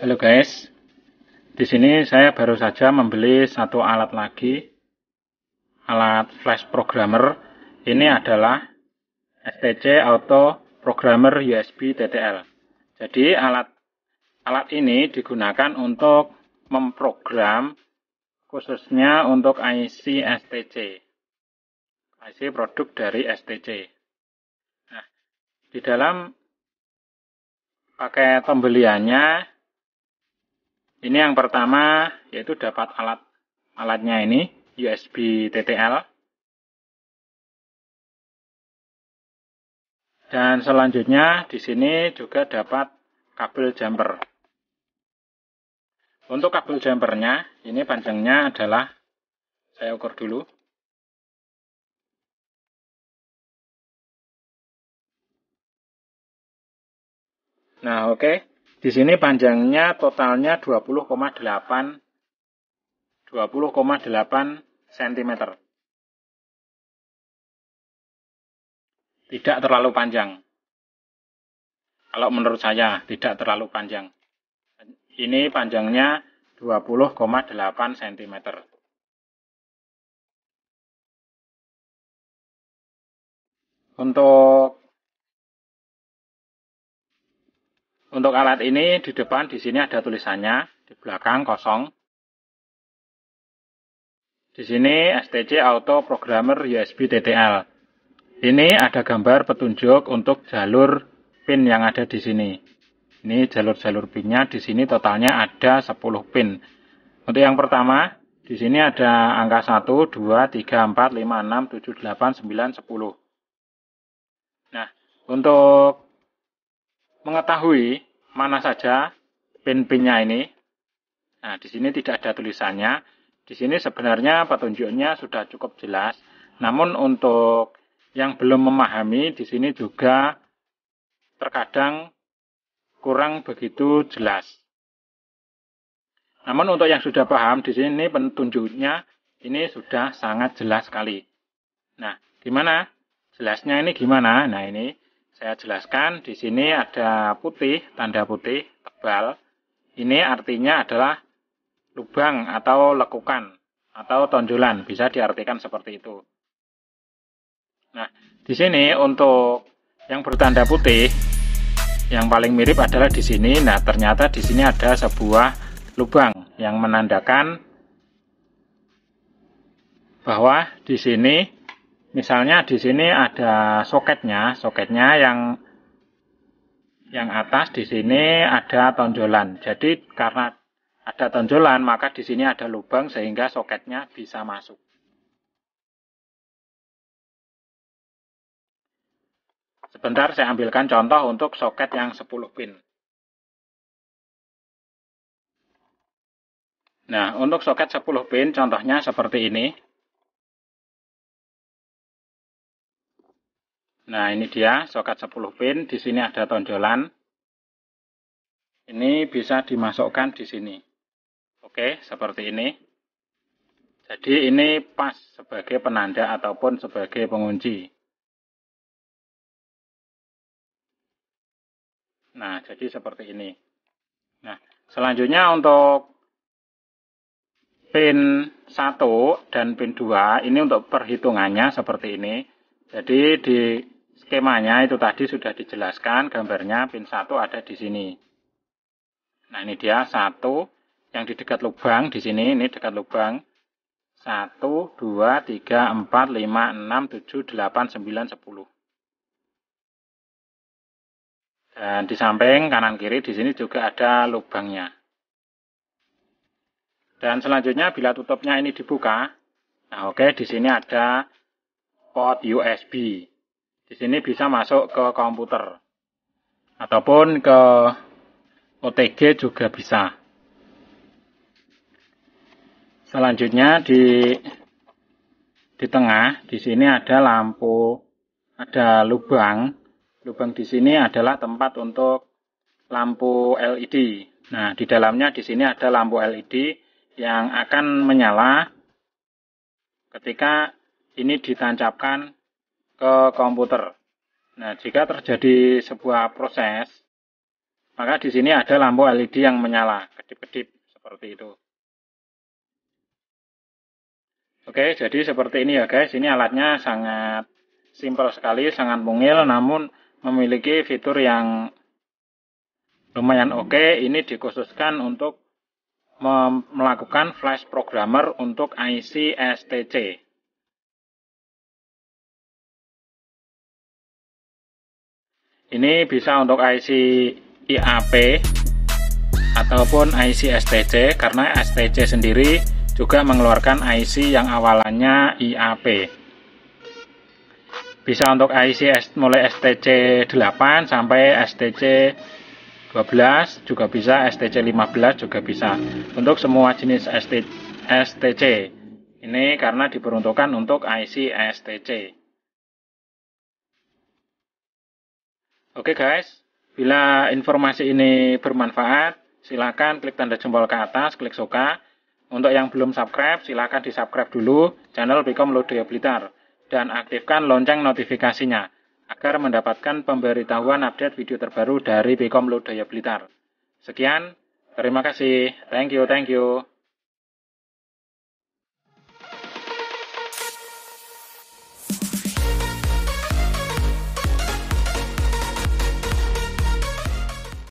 Halo guys, di sini saya baru saja membeli satu alat lagi, alat flash programmer. Ini adalah STC Auto Programmer USB TTL. Jadi alat alat ini digunakan untuk memprogram khususnya untuk IC STC. IC produk dari STC. Nah, di dalam pakai pembeliannya ini yang pertama yaitu dapat alat alatnya ini USB TTL. Dan selanjutnya di sini juga dapat kabel jumper. Untuk kabel jumpernya, ini panjangnya adalah saya ukur dulu. Nah, oke. Okay. Di sini panjangnya totalnya 20,8 20,8 cm. Tidak terlalu panjang. Kalau menurut saya tidak terlalu panjang. Ini panjangnya 20,8 cm. Untuk Untuk alat ini di depan di sini ada tulisannya, di belakang kosong. Di sini STC Auto Programmer USB TTL. Ini ada gambar petunjuk untuk jalur pin yang ada di sini. Ini jalur-jalur pinnya di sini totalnya ada 10 pin. Untuk yang pertama, di sini ada angka 1, 2, 3, 4, 5, 6, 7, 8, 9, 10. Nah, untuk mengetahui mana saja pin-pinnya ini. Nah, di sini tidak ada tulisannya. Di sini sebenarnya petunjuknya sudah cukup jelas. Namun untuk yang belum memahami di sini juga terkadang kurang begitu jelas. Namun untuk yang sudah paham di sini petunjuknya ini sudah sangat jelas sekali. Nah, gimana? Jelasnya ini gimana? Nah, ini saya jelaskan di sini ada putih, tanda putih tebal. Ini artinya adalah lubang atau lekukan atau tonjolan, bisa diartikan seperti itu. Nah, di sini untuk yang bertanda putih yang paling mirip adalah di sini. Nah, ternyata di sini ada sebuah lubang yang menandakan bahwa di sini Misalnya di sini ada soketnya, soketnya yang yang atas di sini ada tonjolan. Jadi karena ada tonjolan, maka di sini ada lubang sehingga soketnya bisa masuk. Sebentar saya ambilkan contoh untuk soket yang 10 pin. Nah, untuk soket 10 pin contohnya seperti ini. Nah, ini dia soket 10 pin. Di sini ada tonjolan. Ini bisa dimasukkan di sini. Oke, seperti ini. Jadi ini pas sebagai penanda ataupun sebagai pengunci. Nah, jadi seperti ini. Nah, selanjutnya untuk pin 1 dan pin 2 ini untuk perhitungannya seperti ini. Jadi di Skemanya itu tadi sudah dijelaskan gambarnya pin 1 ada di sini. Nah, ini dia 1 yang di dekat lubang di sini, ini dekat lubang. 1 2 3 4 5 6 7 8 9 10. Dan di samping kanan kiri di sini juga ada lubangnya. Dan selanjutnya bila tutupnya ini dibuka, nah oke okay, di sini ada port USB. Di sini bisa masuk ke komputer ataupun ke OTG juga bisa. Selanjutnya di di tengah di sini ada lampu, ada lubang. Lubang di sini adalah tempat untuk lampu LED. Nah, di dalamnya di sini ada lampu LED yang akan menyala ketika ini ditancapkan ke komputer. Nah, jika terjadi sebuah proses, maka di sini ada lampu LED yang menyala, kedip-kedip seperti itu. Oke, jadi seperti ini ya guys. Ini alatnya sangat simpel sekali, sangat mungil, namun memiliki fitur yang lumayan oke. Ini dikhususkan untuk melakukan flash programmer untuk IC STC. ini bisa untuk IC IAP ataupun IC STC karena STC sendiri juga mengeluarkan IC yang awalannya IAP bisa untuk IC mulai STC 8 sampai STC 12 juga bisa STC 15 juga bisa untuk semua jenis STC ini karena diperuntukkan untuk IC STC Oke guys, bila informasi ini bermanfaat, silakan klik tanda jempol ke atas, klik suka. Untuk yang belum subscribe, silakan di-subscribe dulu channel Becom Lodaya Blitar dan aktifkan lonceng notifikasinya agar mendapatkan pemberitahuan update video terbaru dari Becom Lodaya Blitar. Sekian, terima kasih. Thank you, thank you.